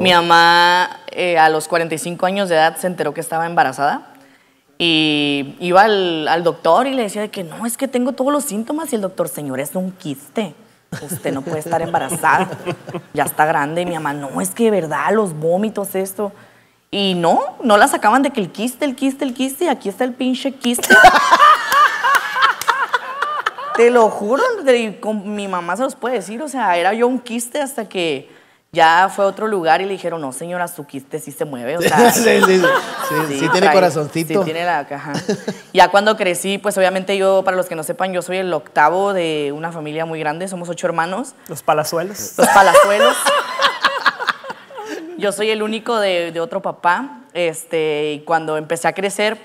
Mi mamá eh, a los 45 años de edad se enteró que estaba embarazada y iba al, doctor y le decía que no, es que tengo todos los síntomas y el doctor, señor, es un quiste. Usted no puede estar embarazada. Ya está grande. Y mi mamá, no, es que de verdad, los vómitos, esto. Y no, no la sacaban de que el quiste, el quiste, el quiste, y aquí está el pinche quiste. Te lo juro, con mi mamá se los puede decir, o sea, era yo un quiste hasta que ya fue a otro lugar y le dijeron, no, señora quiste sí se mueve. sí, sí, sí, sí, tiene corazoncito. Sí, tiene la caja. Ya cuando crecí, pues obviamente yo, para los que no sepan, yo soy el octavo de una familia muy grande, somos ocho hermanos. Los palazuelos. Los palazuelos. yo soy el único de, de otro papá. Este, y cuando empecé a crecer,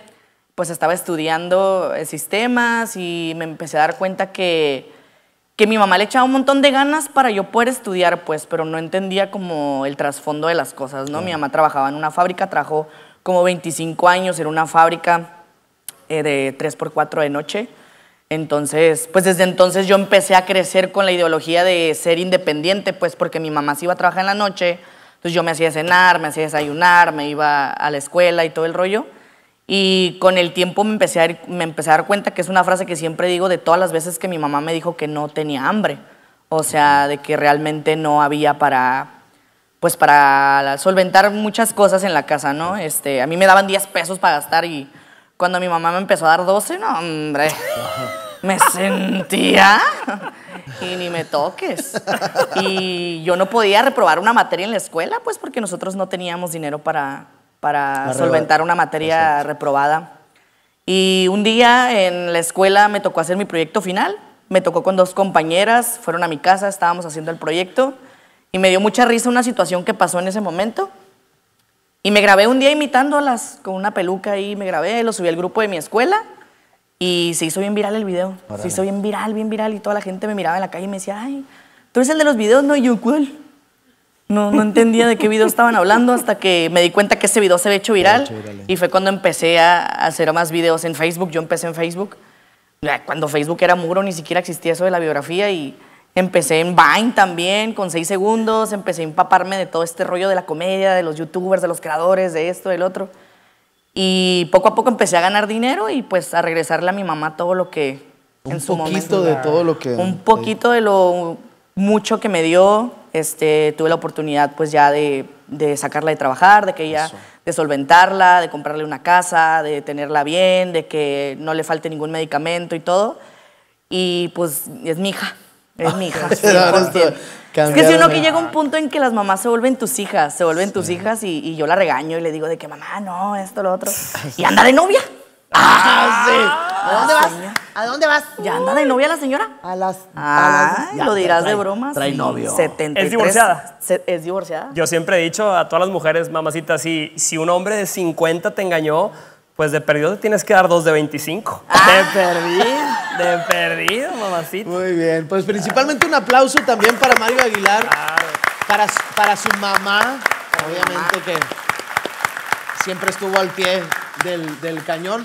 pues estaba estudiando sistemas y me empecé a dar cuenta que que mi mamá le echaba un montón de ganas para yo poder estudiar, pues, pero no entendía como el trasfondo de las cosas, ¿no? Mi mamá trabajaba en una fábrica, trabajó como 25 años era una fábrica eh, de 3x4 de noche. Entonces, pues desde entonces yo empecé a crecer con la ideología de ser independiente, pues porque mi mamá se iba a trabajar en la noche, entonces yo me hacía cenar, me hacía desayunar, me iba a la escuela y todo el rollo. Y con el tiempo me empecé, a, me empecé a dar cuenta que es una frase que siempre digo de todas las veces que mi mamá me dijo que no tenía hambre. O sea, de que realmente no había para, pues para solventar muchas cosas en la casa, ¿no? Este, a mí me daban 10 pesos para gastar y cuando mi mamá me empezó a dar 12, no, hombre, me sentía y ni me toques. Y yo no podía reprobar una materia en la escuela, pues porque nosotros no teníamos dinero para, para solventar una materia reprobada. Y un día en la escuela me tocó hacer mi proyecto final. Me tocó con dos compañeras, fueron a mi casa, estábamos haciendo el proyecto y me dio mucha risa una situación que pasó en ese momento. Y me grabé un día imitándolas con una peluca ahí, me grabé, lo subí al grupo de mi escuela y se hizo bien viral el video. Se hizo bien viral, bien viral y toda la gente me miraba en la calle y me decía, ay, tú eres el de los videos, no, y yo, ¿cuál? No, no entendía de qué video estaban hablando hasta que me di cuenta que ese video se había hecho viral. y fue cuando empecé a hacer más videos en Facebook. Yo empecé en Facebook. Cuando Facebook era muro, ni siquiera existía eso de la biografía. Y empecé en Vine también, con seis segundos. Empecé a empaparme de todo este rollo de la comedia, de los youtubers, de los creadores, de esto, del otro. Y poco a poco empecé a ganar dinero y pues a regresarle a mi mamá todo lo que en su momento. Un poquito de todo lo que. Un poquito de lo mucho que me dio este, tuve la oportunidad pues ya de, sacarla de trabajar, de que ella, de solventarla, de comprarle una casa, de tenerla bien, de que no le falte ningún medicamento y todo. Y pues es mi hija, es mi hija. es que si uno que llega un punto en que las mamás se vuelven tus hijas, se vuelven tus hijas y, yo la regaño y le digo de que mamá, no, esto, lo otro. y anda de novia. Ah, sí. Ah, dónde vas? ¿A dónde vas? ¿Ya anda de novia la señora? A las. lo dirás de broma. Trae novio. ¿Es divorciada? ¿Es divorciada? Yo siempre he dicho a todas las mujeres, mamacita, si, un hombre de 50 te engañó, pues de perdido te tienes que dar dos de 25. Ah. De perdido, de perdido, mamacita. Muy bien, pues principalmente un aplauso también para Mario Aguilar, para, su mamá, obviamente que siempre estuvo al pie del cañón.